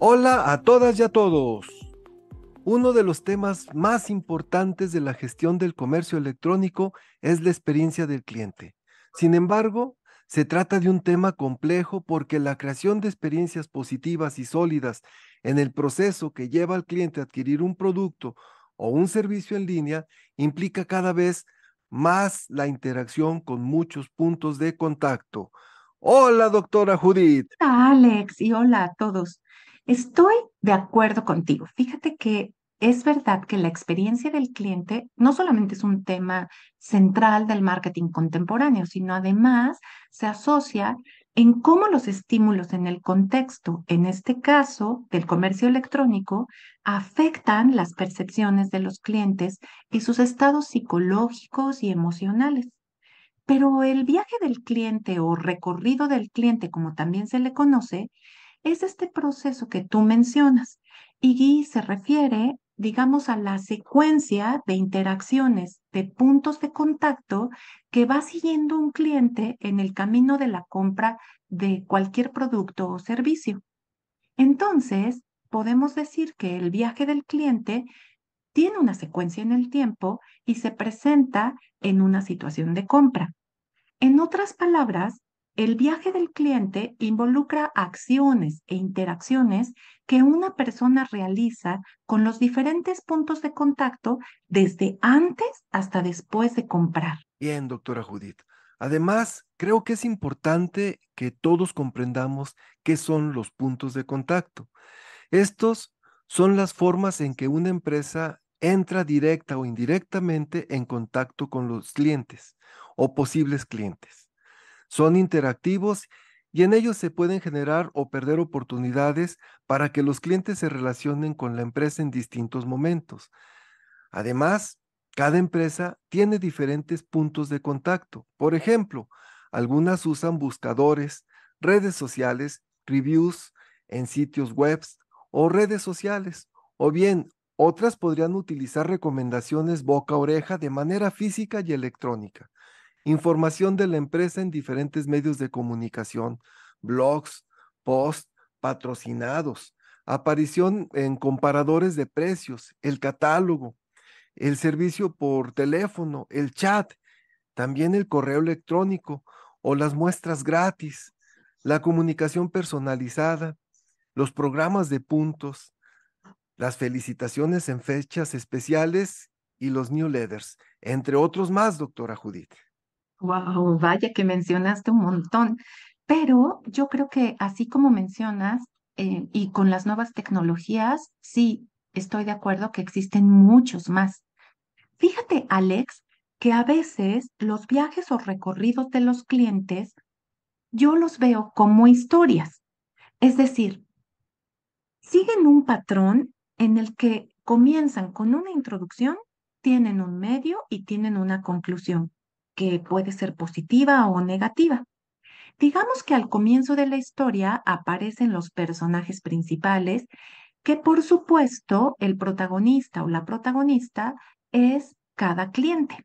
Hola a todas y a todos. Uno de los temas más importantes de la gestión del comercio electrónico es la experiencia del cliente. Sin embargo, se trata de un tema complejo porque la creación de experiencias positivas y sólidas en el proceso que lleva al cliente a adquirir un producto o un servicio en línea implica cada vez más la interacción con muchos puntos de contacto. Hola, doctora Judith. Hola, Alex, y hola a todos. Estoy de acuerdo contigo. Fíjate que es verdad que la experiencia del cliente no solamente es un tema central del marketing contemporáneo, sino además se asocia en cómo los estímulos en el contexto, en este caso del comercio electrónico, afectan las percepciones de los clientes y sus estados psicológicos y emocionales. Pero el viaje del cliente o recorrido del cliente, como también se le conoce, es este proceso que tú mencionas. Y se refiere, digamos, a la secuencia de interacciones, de puntos de contacto que va siguiendo un cliente en el camino de la compra de cualquier producto o servicio. Entonces, podemos decir que el viaje del cliente tiene una secuencia en el tiempo y se presenta en una situación de compra. En otras palabras, el viaje del cliente involucra acciones e interacciones que una persona realiza con los diferentes puntos de contacto desde antes hasta después de comprar. Bien, doctora Judith. Además, creo que es importante que todos comprendamos qué son los puntos de contacto. Estos son las formas en que una empresa entra directa o indirectamente en contacto con los clientes o posibles clientes. Son interactivos y en ellos se pueden generar o perder oportunidades para que los clientes se relacionen con la empresa en distintos momentos. Además, cada empresa tiene diferentes puntos de contacto. Por ejemplo, algunas usan buscadores, redes sociales, reviews en sitios web o redes sociales, o bien otras podrían utilizar recomendaciones boca a oreja de manera física y electrónica información de la empresa en diferentes medios de comunicación, blogs, posts, patrocinados, aparición en comparadores de precios, el catálogo, el servicio por teléfono, el chat, también el correo electrónico o las muestras gratis, la comunicación personalizada, los programas de puntos, las felicitaciones en fechas especiales y los newsletters, entre otros más, doctora Judith. Wow, vaya que mencionaste un montón. Pero yo creo que así como mencionas, eh, y con las nuevas tecnologías, sí, estoy de acuerdo que existen muchos más. Fíjate, Alex, que a veces los viajes o recorridos de los clientes, yo los veo como historias. Es decir, siguen un patrón en el que comienzan con una introducción, tienen un medio y tienen una conclusión que puede ser positiva o negativa. Digamos que al comienzo de la historia aparecen los personajes principales, que por supuesto el protagonista o la protagonista es cada cliente.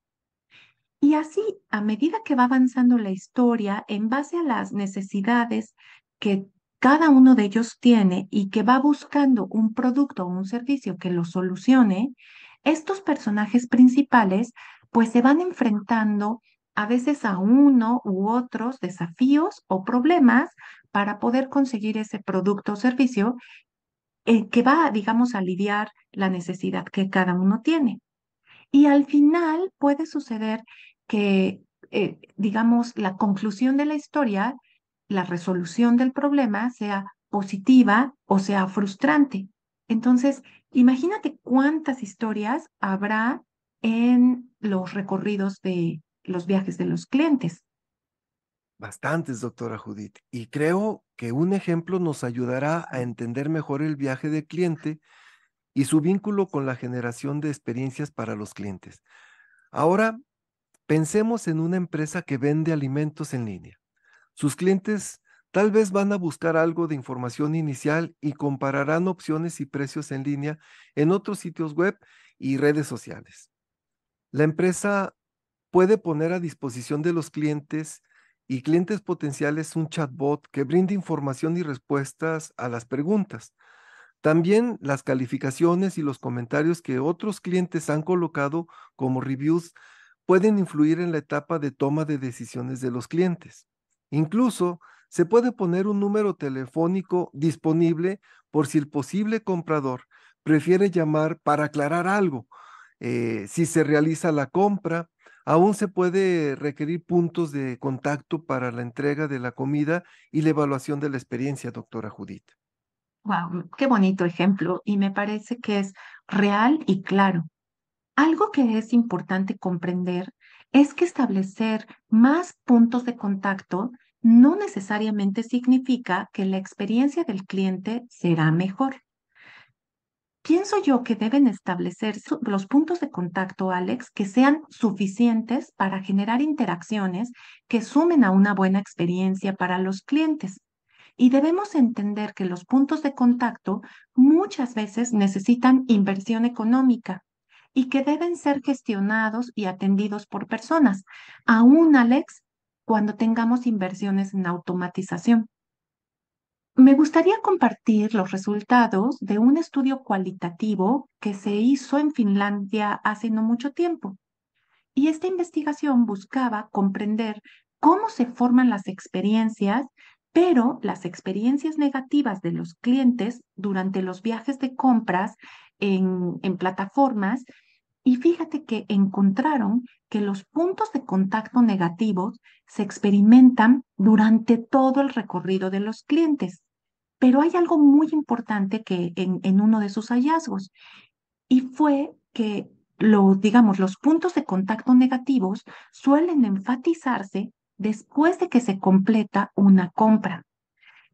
Y así, a medida que va avanzando la historia, en base a las necesidades que cada uno de ellos tiene y que va buscando un producto o un servicio que lo solucione, estos personajes principales pues se van enfrentando a veces a uno u otros desafíos o problemas para poder conseguir ese producto o servicio eh, que va, digamos, a aliviar la necesidad que cada uno tiene. Y al final puede suceder que, eh, digamos, la conclusión de la historia, la resolución del problema sea positiva o sea frustrante. Entonces, imagínate cuántas historias habrá en los recorridos de los viajes de los clientes. Bastantes, doctora Judith. Y creo que un ejemplo nos ayudará a entender mejor el viaje de cliente y su vínculo con la generación de experiencias para los clientes. Ahora, pensemos en una empresa que vende alimentos en línea. Sus clientes tal vez van a buscar algo de información inicial y compararán opciones y precios en línea en otros sitios web y redes sociales la empresa puede poner a disposición de los clientes y clientes potenciales un chatbot que brinde información y respuestas a las preguntas. También las calificaciones y los comentarios que otros clientes han colocado como reviews pueden influir en la etapa de toma de decisiones de los clientes. Incluso se puede poner un número telefónico disponible por si el posible comprador prefiere llamar para aclarar algo eh, si se realiza la compra, aún se puede requerir puntos de contacto para la entrega de la comida y la evaluación de la experiencia, doctora Judith. Wow, qué bonito ejemplo y me parece que es real y claro. Algo que es importante comprender es que establecer más puntos de contacto no necesariamente significa que la experiencia del cliente será mejor pienso yo que deben establecer los puntos de contacto, Alex, que sean suficientes para generar interacciones que sumen a una buena experiencia para los clientes. Y debemos entender que los puntos de contacto muchas veces necesitan inversión económica y que deben ser gestionados y atendidos por personas, aún, Alex, cuando tengamos inversiones en automatización. Me gustaría compartir los resultados de un estudio cualitativo que se hizo en Finlandia hace no mucho tiempo. Y esta investigación buscaba comprender cómo se forman las experiencias, pero las experiencias negativas de los clientes durante los viajes de compras en, plataformas y fíjate que encontraron que los puntos de contacto negativos se experimentan durante todo el recorrido de los clientes. Pero hay algo muy importante que en, uno de sus hallazgos y fue que los, digamos, los puntos de contacto negativos suelen enfatizarse después de que se completa una compra.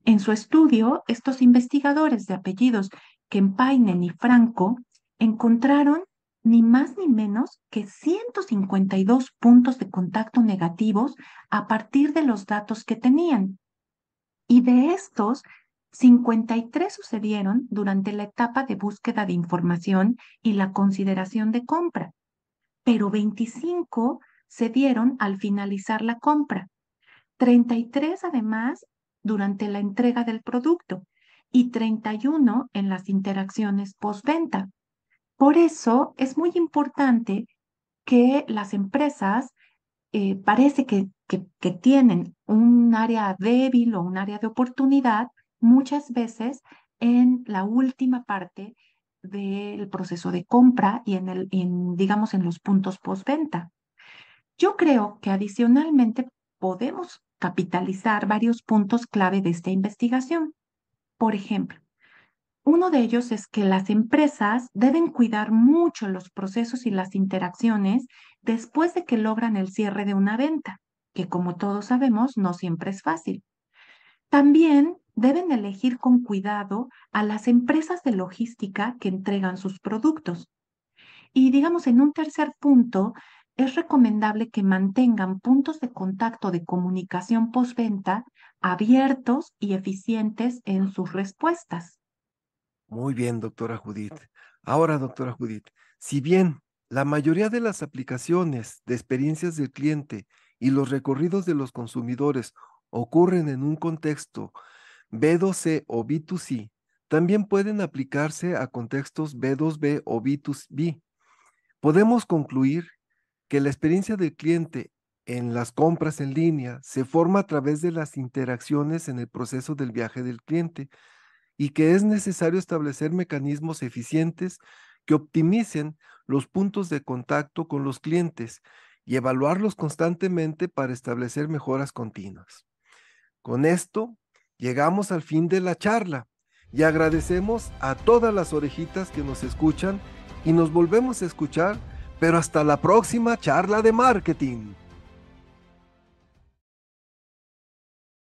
En su estudio, estos investigadores de apellidos Kempainen y Franco encontraron ni más ni menos que 152 puntos de contacto negativos a partir de los datos que tenían. Y de estos, 53 sucedieron durante la etapa de búsqueda de información y la consideración de compra, pero 25 se dieron al finalizar la compra, 33 además durante la entrega del producto y 31 en las interacciones postventa. Por eso es muy importante que las empresas eh, parece que, que, tienen un área débil o un área de oportunidad muchas veces en la última parte del proceso de compra y en el, digamos, en los puntos postventa. Yo creo que adicionalmente podemos capitalizar varios puntos clave de esta investigación. Por ejemplo, uno de ellos es que las empresas deben cuidar mucho los procesos y las interacciones después de que logran el cierre de una venta, que como todos sabemos no siempre es fácil. También deben elegir con cuidado a las empresas de logística que entregan sus productos. Y digamos, en un tercer punto, es recomendable que mantengan puntos de contacto de comunicación postventa abiertos y eficientes en sus respuestas. Muy bien, doctora Judith. Ahora, doctora Judith, si bien la mayoría de las aplicaciones de experiencias del cliente y los recorridos de los consumidores ocurren en un contexto B2C o B2C, también pueden aplicarse a contextos B2B o B2B. Podemos concluir que la experiencia del cliente en las compras en línea se forma a través de las interacciones en el proceso del viaje del cliente, y que es necesario establecer mecanismos eficientes que optimicen los puntos de contacto con los clientes y evaluarlos constantemente para establecer mejoras continuas. Con esto, llegamos al fin de la charla y agradecemos a todas las orejitas que nos escuchan y nos volvemos a escuchar, pero hasta la próxima charla de marketing.